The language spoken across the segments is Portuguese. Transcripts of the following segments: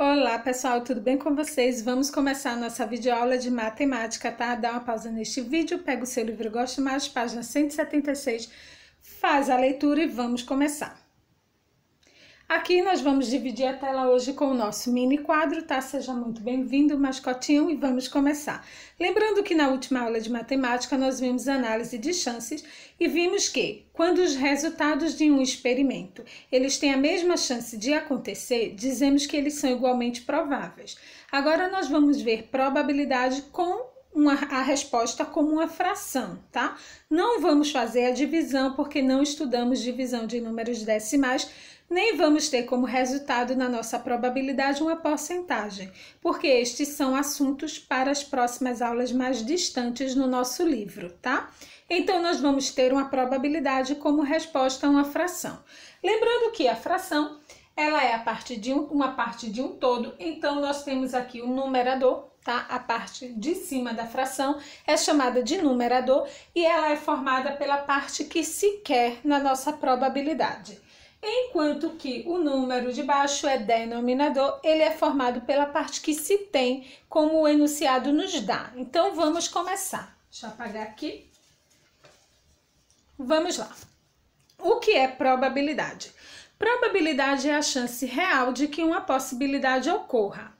Olá pessoal, tudo bem com vocês? Vamos começar a nossa videoaula de matemática, tá? Dá uma pausa neste vídeo, pega o seu livro Gosto Mais, página 176, faz a leitura e vamos começar. Aqui nós vamos dividir a tela hoje com o nosso mini quadro, tá? Seja muito bem-vindo, mascotinho, e vamos começar. Lembrando que na última aula de matemática nós vimos análise de chances e vimos que quando os resultados de um experimento eles têm a mesma chance de acontecer, dizemos que eles são igualmente prováveis. Agora nós vamos ver probabilidade com uma, a resposta como uma fração, tá? Não vamos fazer a divisão porque não estudamos divisão de números decimais, nem vamos ter como resultado na nossa probabilidade uma porcentagem, porque estes são assuntos para as próximas aulas mais distantes no nosso livro, tá? Então, nós vamos ter uma probabilidade como resposta a uma fração. Lembrando que a fração ela é a parte de um, uma parte de um todo, então nós temos aqui o numerador, tá? A parte de cima da fração é chamada de numerador e ela é formada pela parte que se quer na nossa probabilidade. Enquanto que o número de baixo é denominador, ele é formado pela parte que se tem, como o enunciado nos dá. Então vamos começar. Deixa eu apagar aqui. Vamos lá. O que é probabilidade? Probabilidade é a chance real de que uma possibilidade ocorra.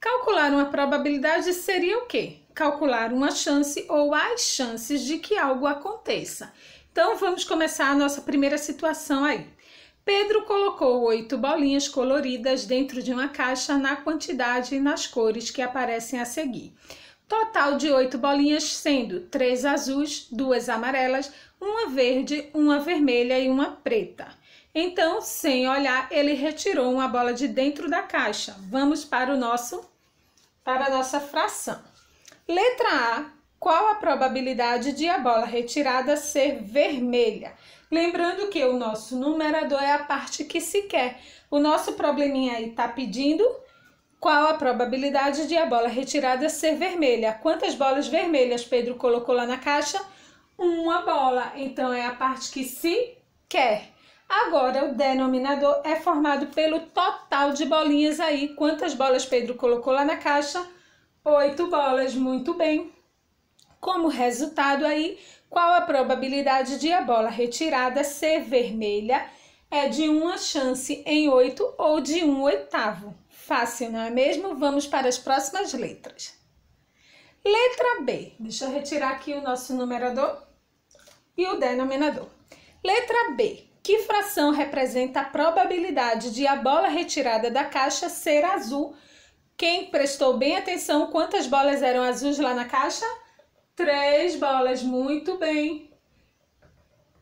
Calcular uma probabilidade seria o quê? Calcular uma chance ou as chances de que algo aconteça. Então vamos começar a nossa primeira situação aí. Pedro colocou oito bolinhas coloridas dentro de uma caixa na quantidade e nas cores que aparecem a seguir. Total de oito bolinhas, sendo três azuis, duas amarelas, uma verde, uma vermelha e uma preta. Então, sem olhar, ele retirou uma bola de dentro da caixa. Vamos para o nosso para a nossa fração. Letra A. Qual a probabilidade de a bola retirada ser vermelha? Lembrando que o nosso numerador é a parte que se quer. O nosso probleminha aí está pedindo qual a probabilidade de a bola retirada ser vermelha. Quantas bolas vermelhas Pedro colocou lá na caixa? Uma bola. Então é a parte que se quer. Agora, o denominador é formado pelo total de bolinhas aí. Quantas bolas Pedro colocou lá na caixa? Oito bolas, muito bem. Como resultado aí, qual a probabilidade de a bola retirada ser vermelha? É de uma chance em oito ou de um oitavo. Fácil, não é mesmo? Vamos para as próximas letras. Letra B. Deixa eu retirar aqui o nosso numerador e o denominador. Letra B. Que fração representa a probabilidade de a bola retirada da caixa ser azul? Quem prestou bem atenção, quantas bolas eram azuis lá na caixa? Três bolas, muito bem.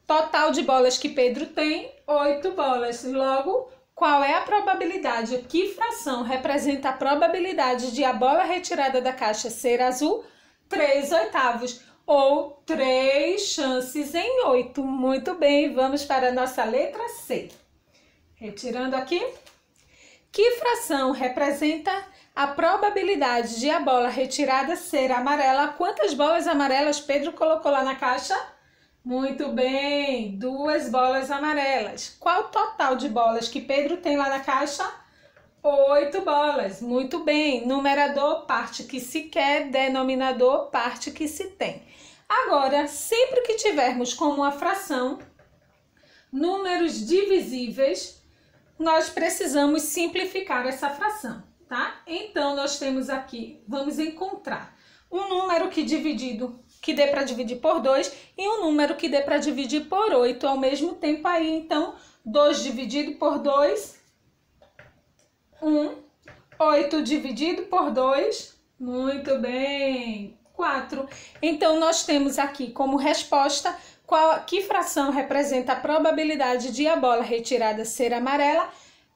Total de bolas que Pedro tem, oito bolas. Logo, qual é a probabilidade? Que fração representa a probabilidade de a bola retirada da caixa ser azul? Três oitavos ou três chances em oito Muito bem, vamos para a nossa letra C. Retirando aqui. Que fração representa a probabilidade de a bola retirada ser amarela? Quantas bolas amarelas Pedro colocou lá na caixa? Muito bem, duas bolas amarelas. Qual o total de bolas que Pedro tem lá na caixa? oito bolas. Muito bem. Numerador, parte que se quer, denominador, parte que se tem. Agora, sempre que tivermos como uma fração números divisíveis, nós precisamos simplificar essa fração, tá? Então, nós temos aqui, vamos encontrar um número que dividido que dê para dividir por 2 e um número que dê para dividir por 8 ao mesmo tempo aí. Então, 2 dividido por 2 1. 8 dividido por 2. Muito bem. 4. Então, nós temos aqui como resposta qual, que fração representa a probabilidade de a bola retirada ser amarela?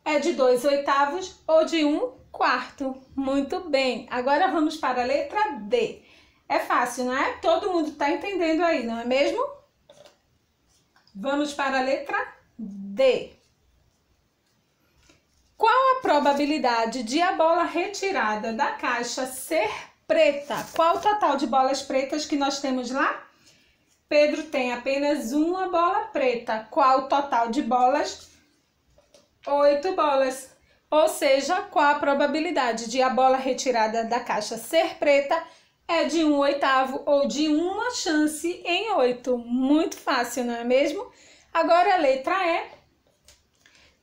É de 2 oitavos ou de 1 um quarto. Muito bem. Agora vamos para a letra D. É fácil, não é? Todo mundo está entendendo aí, não é mesmo? Vamos para a letra D. Qual a probabilidade de a bola retirada da caixa ser preta? Qual o total de bolas pretas que nós temos lá? Pedro tem apenas uma bola preta. Qual o total de bolas? Oito bolas. Ou seja, qual a probabilidade de a bola retirada da caixa ser preta? É de um oitavo ou de uma chance em oito. Muito fácil, não é mesmo? Agora a letra E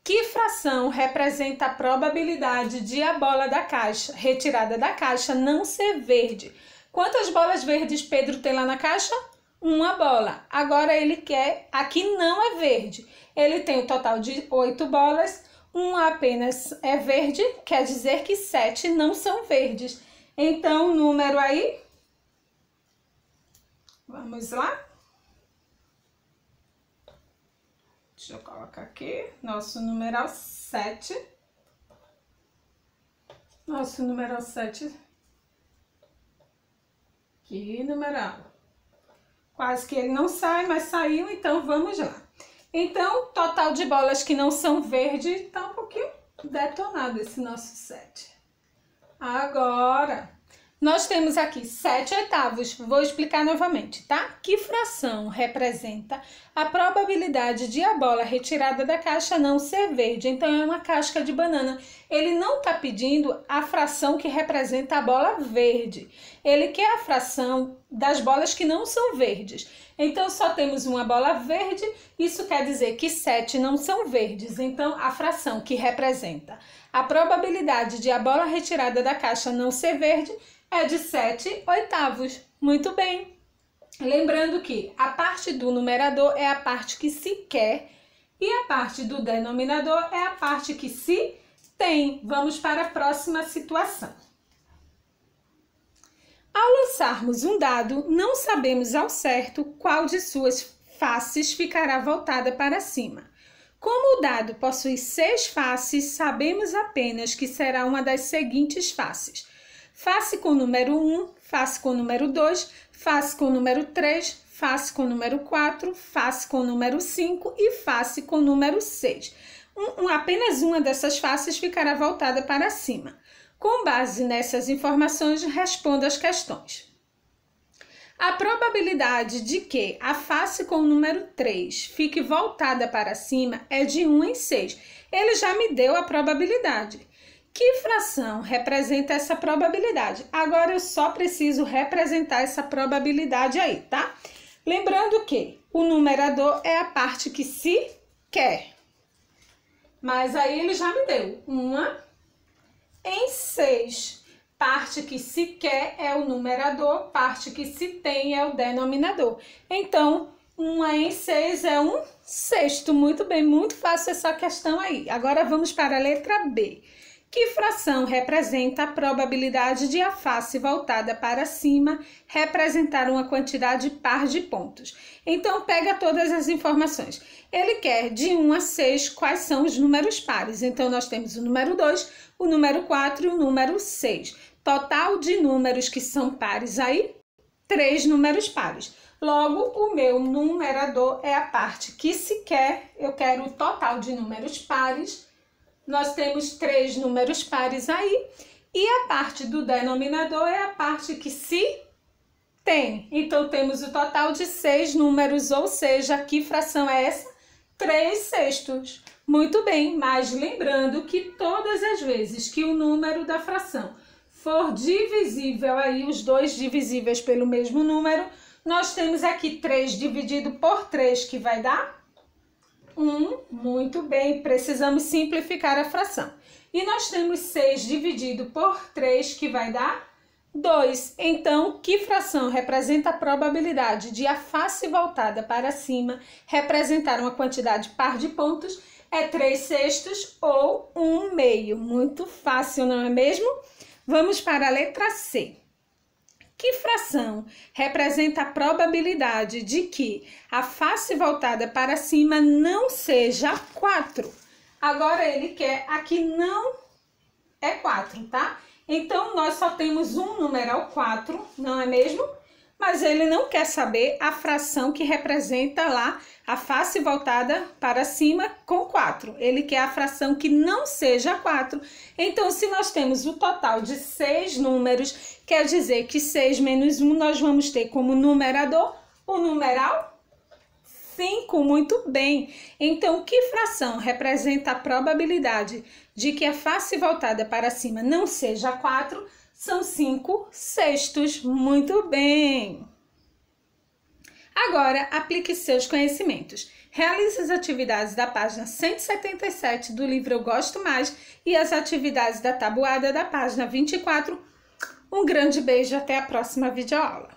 que fração representa a probabilidade de a bola da caixa, retirada da caixa, não ser verde? Quantas bolas verdes Pedro tem lá na caixa? Uma bola. Agora ele quer, aqui não é verde. Ele tem o um total de oito bolas, uma apenas é verde, quer dizer que sete não são verdes. Então, o número aí. Vamos lá. Deixa eu colocar aqui, nosso numeral 7. Nosso numeral 7. Que numeral? Quase que ele não sai, mas saiu, então vamos lá. Então, total de bolas que não são verde, tá um pouquinho detonado esse nosso 7. Agora, nós temos aqui sete oitavos, vou explicar novamente, tá? Que fração representa a probabilidade de a bola retirada da caixa não ser verde? Então, é uma casca de banana. Ele não está pedindo a fração que representa a bola verde ele quer a fração das bolas que não são verdes. Então, só temos uma bola verde, isso quer dizer que sete não são verdes. Então, a fração que representa a probabilidade de a bola retirada da caixa não ser verde é de 7 oitavos. Muito bem! Lembrando que a parte do numerador é a parte que se quer e a parte do denominador é a parte que se tem. Vamos para a próxima situação lançarmos um dado, não sabemos ao certo qual de suas faces ficará voltada para cima. Como o dado possui seis faces, sabemos apenas que será uma das seguintes faces: face com número 1, face com número 2, face com número 3, face com número 4, face com número 5 e face com número 6. Um, um, apenas uma dessas faces ficará voltada para cima. Com base nessas informações, responda as questões. A probabilidade de que a face com o número 3 fique voltada para cima é de 1 em 6. Ele já me deu a probabilidade. Que fração representa essa probabilidade? Agora eu só preciso representar essa probabilidade aí, tá? Lembrando que o numerador é a parte que se quer. Mas aí ele já me deu uma em 6, parte que se quer é o numerador, parte que se tem é o denominador. Então, 1 em 6 é um sexto. Muito bem, muito fácil essa questão aí. Agora vamos para a letra B. Que fração representa a probabilidade de a face voltada para cima representar uma quantidade par de pontos? Então, pega todas as informações. Ele quer de 1 a 6 quais são os números pares. Então, nós temos o número 2, o número 4 e o número 6. Total de números que são pares aí, três números pares. Logo, o meu numerador é a parte que se quer, eu quero o total de números pares nós temos três números pares aí, e a parte do denominador é a parte que se tem. Então, temos o total de seis números, ou seja, que fração é essa? três sextos. Muito bem, mas lembrando que todas as vezes que o número da fração for divisível, aí os dois divisíveis pelo mesmo número, nós temos aqui 3 dividido por 3, que vai dar 1, muito bem, precisamos simplificar a fração. E nós temos 6 dividido por 3, que vai dar 2. Então, que fração representa a probabilidade de a face voltada para cima representar uma quantidade par de pontos? É 3 sextos ou 1 meio. Muito fácil, não é mesmo? Vamos para a letra C. Que fração representa a probabilidade de que a face voltada para cima não seja 4? Agora ele quer aqui não é 4, tá? Então nós só temos um numeral é 4, não é mesmo? mas ele não quer saber a fração que representa lá a face voltada para cima com 4. Ele quer a fração que não seja 4. Então, se nós temos o total de 6 números, quer dizer que 6 menos 1 nós vamos ter como numerador o numeral 5, muito bem. Então, que fração representa a probabilidade de que a face voltada para cima não seja 4? são 5 sextos. Muito bem! Agora, aplique seus conhecimentos. Realize as atividades da página 177 do livro Eu Gosto Mais e as atividades da tabuada da página 24. Um grande beijo até a próxima videoaula.